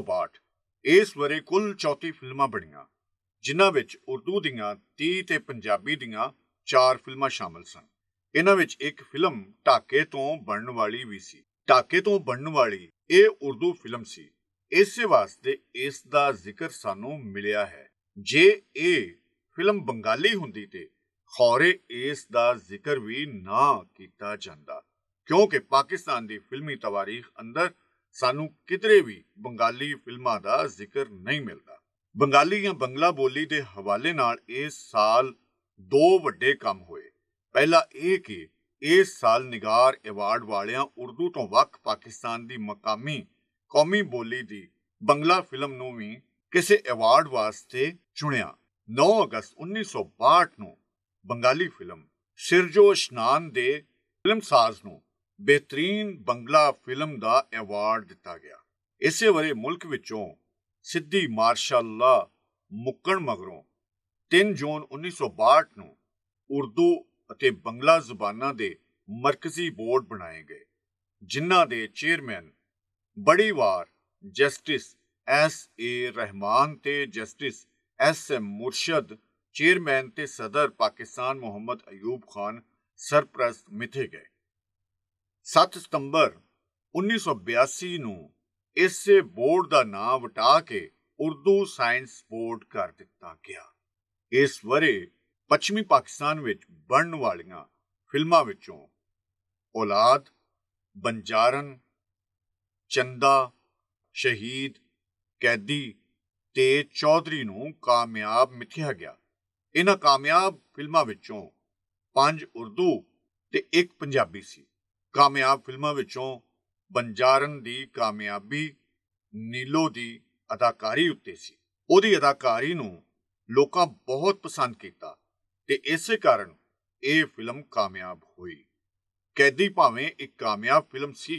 1962 ਇਸ ਵਰੇ ਕੁੱਲ 34 ਫਿਲਮਾਂ ਬਣੀਆਂ ਜਿਨ੍ਹਾਂ ਵਿੱਚ ਉਰਦੂ ਦੀਆਂ 30 ਤੇ ਪੰਜਾਬੀ ਦੀਆਂ 4 ਫਿਲਮਾਂ ਸ਼ਾਮਲ ਸਨ ਇਹਨਾਂ ਵਿੱਚ ਇੱਕ ਫਿਲਮ ਟਾਕੇ ਤੋਂ ਬਣਨ ਵਾਲੀ ਵੀ ਸੀ ਟਾਕੇ ਤੋਂ ਬਣਨ ਵਾਲੀ ਇਹ ਉਰਦੂ ਫਿਲਮ ਸੀ ਇਸੇ ਵਾਸਤੇ ਇਸ ਦਾ ਜ਼ਿਕਰ ਸਾਨੂੰ ਮਿਲਿਆ ਹੈ ਜੇ ਇਹ ਫਿਲਮ ਬੰਗਾਲੀ ਹੁੰਦੀ ਤੇ ਖੌਰੇ ਇਸ ਦਾ ਜ਼ਿਕਰ ਵੀ ਨਾ ਕੀਤਾ ਜਾਂਦਾ ਕਿਉਂਕਿ ਪਾਕਿਸਤਾਨ ਦੀ ਫਿਲਮੀ ਤਵਾਰੀਖ ਅੰਦਰ ਸਾਨੂੰ ਕਿਤੇ ਵੀ ਬੰਗਾਲੀ ਫਿਲਮਾਂ ਦਾ ਜ਼ਿਕਰ ਨਹੀਂ ਮਿਲਦਾ ਬੰਗਾਲੀ ਜਾਂ ਬੰਗਲਾ ਬੋਲੀ ਦੇ ਹਵਾਲੇ ਨਾਲ ਇਸ ਸਾਲ ਦੋ ਵੱਡੇ ਕੰਮ ਹੋਏ ਪਹਿਲਾ ਇਹ ਕਿ ਇਸ ਸਾਲ ਨਿਗਾਰ ਅਵਾਰਡ ਵਾਲਿਆਂ ਉਰਦੂ ਤੋਂ ਵੱਖ ਪਾਕਿਸਤਾਨ ਦੀ ਮਕਾਮੀ ਕੌਮੀ ਬੋਲੀ ਦੀ ਬੰਗਲਾ ਫਿਲਮ ਨੂੰ ਵੀ ਕਿਸੇ ਅਵਾਰਡ ਵਾਸਤੇ ਚੁਣਿਆ 9 ਅਗਸਤ 1962 ਨੂੰ ਬੰਗਾਲੀ ਫਿਲਮ ਸਿਰਜੋ ਸ਼ਨਾਨ ਦੇ ਫਿਲਮਸਾਜ਼ ਨੂੰ ਬਿਹਤਰੀਨ ਬੰਗਲਾ ਫਿਲਮ ਦਾ ਅਵਾਰਡ ਦਿੱਤਾ ਗਿਆ ਇਸੇ ਵਰੇ ਮੁਲਕ ਵਿੱਚੋਂ ਸਿੱਧੀ ਮਾਰਸ਼ਾਅੱਲਾ ਮੁੱਕਣ ਮਗਰੋਂ 3 ਜੂਨ 1962 ਨੂੰ ਉਰਦੂ ਅਤੇ ਬੰਗਲਾ ਜ਼ੁਬਾਨਾਂ ਦੇ ਮਰਕਜ਼ੀ ਬੋਰਡ ਬਣਾਏ ਗਏ ਜਿਨ੍ਹਾਂ ਦੇ ਚੇਅਰਮੈਨ ਬੜੀ ਵਾਰ ਜਸਟਿਸ ਐਸ ਏ ਰਹਿਮਾਨ ਤੇ justice S M Murshad chairman ਤੇ ਸਦਰ ਪਾਕਿਸਤਾਨ ਮੁਹੰਮਦ ਅਯੂਬ ਖਾਨ ਸਰਪ੍ਰਸਤ ਮਿਥੇ ਗਏ 7 ਸਤੰਬਰ 1982 ਨੂੰ ਇਸੇ ਬੋਰਡ ਦਾ ਨਾਮ ਵਟਾ ਕੇ ਉਰਦੂ ਸਾਇੰਸ ਬੋਰਡ ਕਰ ਦਿੱਤਾ ਗਿਆ ਇਸ ਵਰੇ ਪੱਛਮੀ ਪਾਕਿਸਤਾਨ ਵਿੱਚ ਬਣਨ ਵਾਲੀਆਂ ਫਿਲਮਾਂ ਵਿੱਚੋਂ ਔਲਾਦ ਬੰਜਾਰਨ ਚੰਦਾ ਸ਼ਹੀਦ ਕੈਦੀ ਤੇ ਚੌਧਰੀ ਨੂੰ ਕਾਮਯਾਬ ਮਿਥਿਆ ਗਿਆ ਇਹਨਾਂ ਕਾਮਯਾਬ ਫਿਲਮਾਂ ਵਿੱਚੋਂ ਪੰਜ ਉਰਦੂ ਤੇ ਇੱਕ ਪੰਜਾਬੀ ਸੀ ਕਾਮਯਾਬ ਫਿਲਮਾਂ ਵਿੱਚੋਂ ਬੰਜਾਰਨ ਦੀ ਕਾਮਯਾਬੀ ਨੀਲੋ ਦੀ ਅਦਾਕਾਰੀ ਉੱਤੇ ਸੀ ਉਹਦੀ ਅਦਾਕਾਰੀ ਨੂੰ ਲੋਕਾਂ ਬਹੁਤ ਪਸੰਦ ਕੀਤਾ ਤੇ ਇਸੇ ਕਾਰਨ ਇਹ ਫਿਲਮ ਕਾਮਯਾਬ ਹੋਈ ਕੈਦੀ ਭਾਵੇਂ ਇੱਕ ਕਾਮਯਾਬ ਫਿਲਮ ਸੀ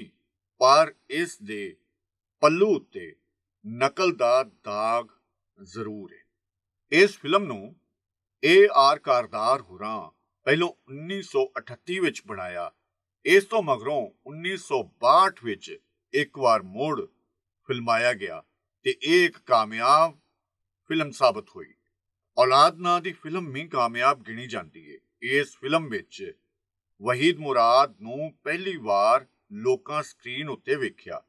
ਪਰ ਇਸ ਦੇ ਪੱਲੂ ਉੱਤੇ ਨਕਲ ਦਾ ਦਾਗ ਜ਼ਰੂਰ ਹੈ ਇਸ ਫਿਲਮ ਨੂੰ ਏ ਆਰ ਕਾਰਦਾਰ ਹੁਰਾਂ ਪਹਿਲੋਂ 1938 ਵਿੱਚ ਬਣਾਇਆ ਇਸ ਤੋਂ ਮਗਰੋਂ 1962 ਵਿੱਚ ਇੱਕ ਵਾਰ ਮੋੜ ਫਿਲਮਾਇਆ ਗਿਆ ਤੇ ਇਹ ਇੱਕ ਕਾਮਯਾਬ ਫਿਲਮ ਸਾਬਤ ਹੋਈ ਔਲਾਦ ਨਾਂ ਦੀ ਫਿਲਮ ਵੀ ਕਾਮਯਾਬ ਗਿਣੀ ਜਾਂਦੀ ਹੈ ਇਸ ਫਿਲਮ ਵਿੱਚ ਵਹੀਦ ਮੁਰਾਦ ਨੂੰ ਪਹਿਲੀ ਵਾਰ ਲੋਕਾਂ ਸਕਰੀਨ ਉੱਤੇ ਵੇਖਿਆ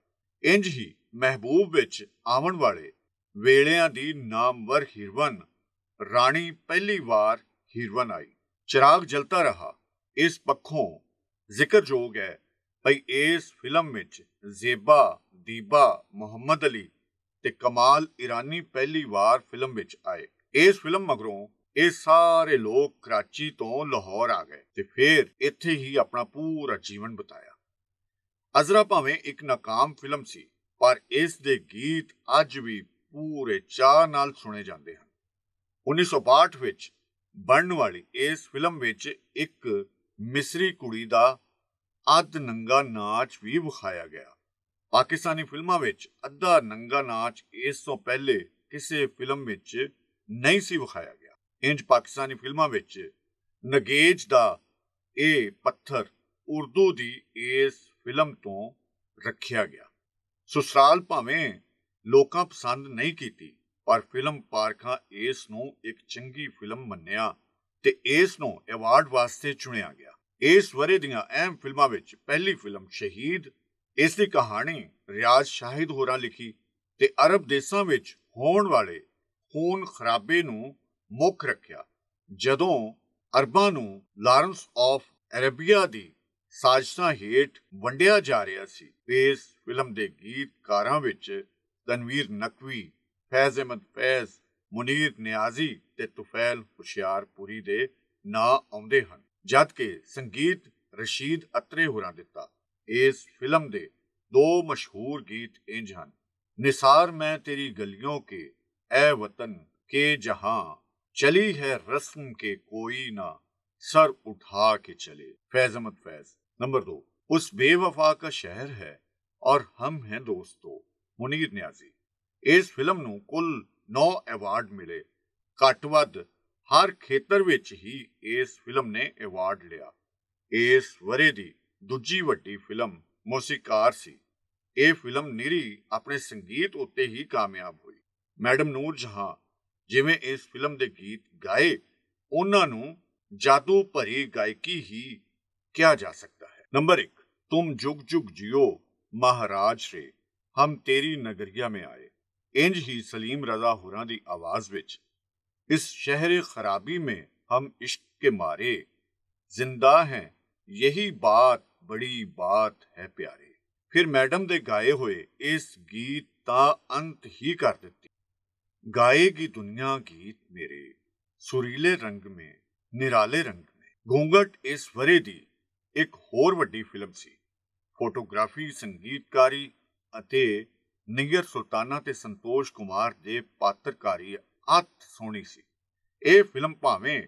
ਇੰਜ ਹੀ ਮਹਿਬੂਬ ਵਿੱਚ ਆਉਣ ਵਾਲੇ ਵੇਲਿਆਂ ਦੀ ਨਾਮਵਰ ਹੀਰਵਨ ਰਾਣੀ ਪਹਿਲੀ ਵਾਰ ਹੀਰਵਨ ਆਈ ਚਿਰਾਗ ਜਲਤਾ ਰਹਾ ਇਸ ਪੱਖੋਂ ਜ਼ਿਕਰਯੋਗ ਹੈ ਭਈ ਇਸ ਫਿਲਮ ਵਿੱਚ ਜ਼ੇਬਾ ਦੀਬਾ ਮੁਹੰਮਦ ਅਲੀ ਤੇ ਕਮਾਲ ਇਰਾਨੀ ਪਹਿਲੀ ਵਾਰ ਫਿਲਮ ਵਿੱਚ ਆਏ ਇਸ ਫਿਲਮ ਮਗਰੋਂ ਇਹ ਸਾਰੇ ਲੋਕ ਕਰਾਚੀ ਤੋਂ ਲਾਹੌਰ ਆ ਗਏ ਤੇ ਫਿਰ ਇੱਥੇ ਹੀ ਆਪਣਾ ਪੂਰਾ ਜੀਵਨ ਬਤਾਇਆ ਅਜ਼ਰਾ ਭਾਵੇਂ ਇੱਕ ਨਾਕਾਮ ਫਿਲਮ ਸੀ ਪਰ ਇਸ ਦੇ ਗੀਤ ਅੱਜ ਵੀ ਪੂਰੇ ਚਾਹ ਨਾਲ ਸੁਣੇ ਜਾਂਦੇ ਹਨ 1962 ਵਿੱਚ ਬਣਨ ਵਾਲੀ ਇਸ ਫਿਲਮ ਵਿੱਚ ਇੱਕ ਮਿਸਰੀ ਕੁੜੀ ਦਾ ਅੱਧ ਨੰਗਾ ਨਾਚ ਵੀ ਵਿਖਾਇਆ ਗਿਆ ਪਾਕਿਸਤਾਨੀ ਫਿਲਮਾਂ ਵਿੱਚ ਅੱਧਾ ਨੰਗਾ ਨਾਚ ਇਸ ਤੋਂ ਪਹਿਲੇ ਕਿਸੇ ਫਿਲਮ ਵਿੱਚ ਨਹੀਂ ਸੀ ਵਿਖਾਇਆ ਗਿਆ ਇੰਜ ਪਾਕਿਸਤਾਨੀ ਫਿਲਮਾਂ ਵਿੱਚ ਨਗੇਜ ਦਾ ਇਹ ਪੱਥਰ ਉਰਦੂ ਦੀ ਇਸ ਫਿਲਮ ਤੋਂ ਰੱਖਿਆ ਗਿਆ ਸੁਸਰਾਲ ਭਾਵੇਂ ਲੋਕਾਂ ਪਸੰਦ ਨਹੀਂ ਕੀਤੀ ਪਰ ਫਿਲਮ ਪਾਰਖਾਂ ਇਸ ਨੂੰ ਇੱਕ ਚੰਗੀ ਫਿਲਮ ਮੰਨਿਆ ਤੇ ਇਸ ਨੂੰ ਅਵਾਰਡ ਵਾਸਤੇ ਚੁਣਿਆ ਗਿਆ ਇਸ ਵਰੇ ਦੀਆਂ ਅਹਿਮ ਫਿਲਮਾਂ ਵਿੱਚ ਪਹਿਲੀ ਫਿਲਮ ਸ਼ਹੀਦ ਇਸ ਦੀ ਕਹਾਣੀ ਰਿਆਜ਼ ਸ਼ਾਹਿਦ ਹੋਰਾਂ ਲਿਖੀ ਤੇ ਅਰਬ ਦੇਸ਼ਾਂ ਵਿੱਚ ਹੋਣ ਵਾਲੇ ਖੂਨ ਖਰਾਬੇ ਨੂੰ ਮੁੱਖ ਰੱਖਿਆ ਜਦੋਂ ਅਰਬਾਂ ਨੂੰ ਲਾਰੈਂਸ ਆਫ ਅਰੇਬੀਆ ਦੀ ਸਾਜ਼ਿਸ਼ਾਂ ਹੇਠ ਵੰਡਿਆ ਜਾ ਰਿਹਾ ਸੀ ਇਸ ਫਿਲਮ ਦੇ ਗੀਤਕਾਰਾਂ ਵਿੱਚ ਤਨਵੀਰ ਨਕਵੀ ਫੈਜ਼ ਅਹਿਮਦ ਫੈਜ਼ ਮੁਨੀਰ ਨਿਆਜ਼ੀ ਤੇ ਤੁਫੈਲ ਹੁਸ਼ਿਆਰਪੁਰੀ ਦੇ ਨਾਂ ਆਉਂਦੇ ਹਨ ਜਦ ਕਿ ਸੰਗੀਤ ਰਸ਼ੀਦ ਅਤਰੇ ਹੋਰਾਂ ਦਿੱਤਾ ਇਸ ਫਿਲਮ ਦੇ ਦੋ ਮਸ਼ਹੂਰ ਗੀਤ ਇੰਜ ਹਨ निसार मैं तेरी गलियों के ए वतन के जहां चली है रस्म के कोई ना सर उठा के चले फैज अहमद फैज नंबर दो उस बेवफा का शहर है और हम हैं दोस्तों मुनीर न्याजी इस फिल्म ਨੂੰ ਕੁੱਲ 9 ਅਵਾਰਡ ਮਿਲੇ ਘੱਟ-ਵੱਧ ਹਰ ਖੇਤਰ ਵਿੱਚ ਹੀ ਇਸ ਫਿਲਮ ਨੇ ਅਵਾਰਡ ਲਿਆ ਇਸ ਵਰੇ ਦੀ ਦੂਜੀ ਵੱਡੀ ਫਿਲਮ ਮੌਸੀਕਾਰ ਸੀ ਇਹ ਫਿਲਮ ਨਿਰੀ ਆਪਣੇ ਸੰਗੀਤ ਉੱਤੇ ਹੀ ਕਾਮਯਾਬ ਹੋਈ ਮੈਡਮ ਨੂਰ ਜਹਾਂ ਜਿਵੇਂ ਇਸ ਫਿਲਮ ਦੇ ਗੀਤ ਗਾਏ ਉਹਨਾਂ ਨੂੰ ਜਾਦੂ ਭਰੀ ਗਾਇਕੀ ਹੀ ਕਿਹਾ ਜਾ ਸਕਦਾ ਹੈ ਨੰਬਰ 1 ਤੁਮ ਜੁਗ ਜੁਗ ਜਿਓ ਮਹਾਰਾਜ ਰੇ ਹਮ ਤੇਰੀ ਨਗਰੀਆ ਮੇ ਆਏ ਇੰਜ ਹੀ ਸਲੀਮ ਰਜ਼ਾ ਹੁਰਾਂ ਦੀ ਆਵਾਜ਼ ਵਿੱਚ ਇਸ ਸ਼ਹਿਰ ਖਰਾਬੀ ਮੇ ਹਮ ਇਸ਼ਕ ਕੇ ਮਾਰੇ ਜ਼ਿੰਦਾ ਹੈ ਯਹੀ ਬਾਤ ਬੜੀ ਬਾਤ ਹੈ ਪਿਆਰੇ ਫਿਰ ਮੈਡਮ ਦੇ ਗਾਏ ਹੋਏ ਇਸ ਗੀਤ ਦਾ ਅੰਤ ਹੀ ਕਰ ਦਿੱਤੀ ਗਾਏਗੀ ਦੁਨੀਆ ਗੀਤ ਮੇਰੇ ਸੁਰੀਲੇ ਰੰਗ ਮੇ ਨਿਰਾਲੇ ਰੰਗ ਮੇ ਗੂੰਗਟ ਇਸ ਵਰੇ ਦੀ ਇੱਕ ਹੋਰ ਵੱਡੀ ਫਿਲਮ ਸੀ ਫੋਟੋਗ੍ਰਾਫੀ ਸੰਗੀਤਕਾਰੀ ਅਤੇ ਨਿਗਰ ਸੁਲਤਾਨਾ ਤੇ ਸੰਤੋਸ਼ ਕੁਮਾਰ ਦੇ ਪਾਤਰਕਾਰੀ ਅੱਤ ਸੋਹਣੀ ਸੀ ਇਹ ਫਿਲਮ ਭਾਵੇਂ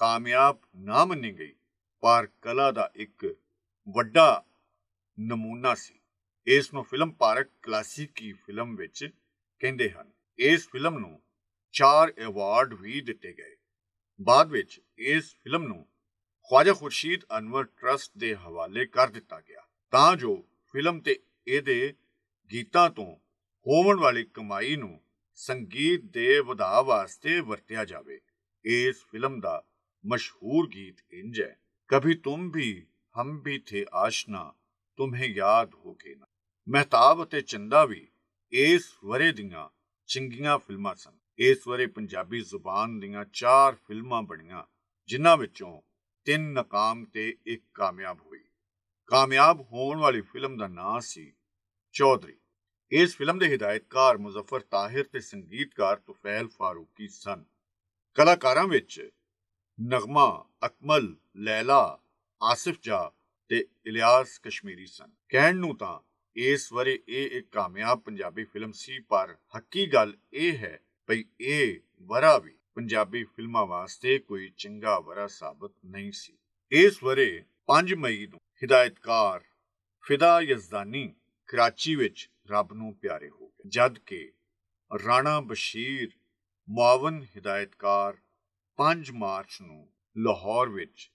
ਕਾਮਯਾਬ ਨਾ ਮੰਨੀ ਗਈ ਪਰ ਕਲਾ ਦਾ ਇੱਕ ਵੱਡਾ ਨਮੂਨਾ ਸੀ ਇਸ ਨੂੰ ਫਿਲਮ ਪਾਰਕ ਕਲਾਸਿਕੀ ਫਿਲਮ ਵਿੱਚ ਕਹਿੰਦੇ ਹਨ ਇਸ ਫਿਲਮ ਨੂੰ 4 ਅਵਾਰਡ ਵੀ ਦਿੱਤੇ ਗਏ ਬਾਅਦ ਵਿੱਚ ਇਸ ਫਿਲਮ ਨੂੰ ਖਵਾਜਾ ਖੁਰਸ਼ੀਦ ਅਨਵਰ ਟਰਸਟ ਦੇ ਹਵਾਲੇ ਕਰ ਦਿੱਤਾ ਗਿਆ ਤਾਂ ਜੋ ਫਿਲਮ ਤੇ ਇਹਦੇ ਗੀਤਾਂ ਤੋਂ ਹੋਣ ਵਾਲੀ ਕਮਾਈ ਨੂੰ ਸੰਗੀਤ ਦੇ ਵਧਾਅ ਵਾਸਤੇ ਵਰਤਿਆ ਜਾਵੇ ਇਸ ਫਿਲਮ ਦਾ ਮਸ਼ਹੂਰ ਗੀਤ ਇੰਜ ਹੈ ਕਭੀ ਤੁਮ ਵੀ ਹਮ ਵੀ ਥੇ ਆਸ਼ਨਾ ਤੁਮਹੇ ਯਾਦ ਹੋ ਕੇ ਨਾ ਮਹਿਤਾਬ ਅਤੇ ਚੰਦਾ ਵੀ ਇਸ ਵਰੇ ਦੀਆਂ ਚੰਗੀਆਂ ਫਿਲਮਾਂ ਸਨ ਇਸ ਵਰੇ ਪੰਜਾਬੀ ਜ਼ੁਬਾਨ ਦੀਆਂ ਚਾਰ ਫਿਲਮਾਂ ਬਣੀਆਂ ਜਿਨ੍ਹਾਂ ਵਿੱਚੋਂ ਤਿੰਨ ਨਕਾਮ ਤੇ ਇੱਕ ਕਾਮਯਾਬ ਹੋਈ ਕਾਮਯਾਬ ਹੋਣ ਵਾਲੀ ਫਿਲਮ ਦਾ ਨਾਂ ਸੀ ਚੌਧਰੀ ਇਸ ਫਿਲਮ ਦੇ ਹਿਦਾਇਤਕਾਰ ਮੁਜ਼ੱਫਰ ਤਾਹਿਰ ਤੇ ਸੰਗੀਤਕਾਰ ਤੁਫੈਲ ਫਾਰੂਕੀ ਸਨ ਕਲਾਕਾਰਾਂ ਵਿੱਚ ਨਗਮਾ ਅਕਮਲ ਲੈਲਾ ਆਸਿਫ ਜਾ ਤੇ ਇਲਿਆਸ ਕਸ਼ਮੀਰੀ ਸਨ ਕਹਿਣ ਨੂੰ ਤਾਂ ਇਸ ਵਰੇ ਇਹ ਇੱਕ ਕਾਮਯਾਬ ਪੰਜਾਬੀ ਫਿਲਮ ਸੀ ਪਰ ਹੱਕੀ ਗੱਲ ਇਹ ਹੈ ਭਈ ਇਹ ਵਰਾ ਵੀ ਪੰਜਾਬੀ ਫਿਲਮਾਂ ਵਾਸਤੇ ਕੋਈ ਚੰਗਾ ਵਰਾ ਸਾਬਤ ਨਹੀਂ ਸੀ ਇਸ ਵਰੇ 5 ਮਈ ਨੂੰ ਹਿਦਾਇਤਕਾਰ ਫਿਦਾ ਯਜ਼ਦਾਨੀ ਕਰਾਚੀ ਵਿੱਚ ਰੱਬ ਨੂੰ ਪਿਆਰੇ ਹੋ ਗਏ ਜਦ ਕਿ ਰਾਣਾ ਬਸ਼ੀਰ ਮਾਵਨ ਹਿਦਾਇਤਕਾਰ 5 ਮਾਰਚ ਨੂੰ ਲਾਹੌਰ ਵਿੱਚ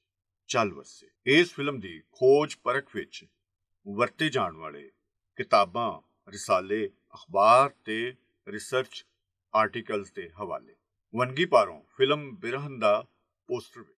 ਚੱਲ ਵਸੇ ਇਸ ਫਿਲਮ ਦੀ ਖੋਜ ਪਰਖ ਵਿੱਚ ਵਰਤੇ ਜਾਣ ਵਾਲੇ ਕਿਤਾਬਾਂ ਰਸਾਲੇ ਅਖਬਾਰ ਤੇ ਰਿਸਰਚ ਆਰਟੀਕਲਸ ਦੇ ਹਵਾਲੇ ਵਨਗੀ ਪਾਰੋਂ ਫਿਲਮ ਬਿਰਹੰਦਾ ਦਾ ਪੋਸਟਰ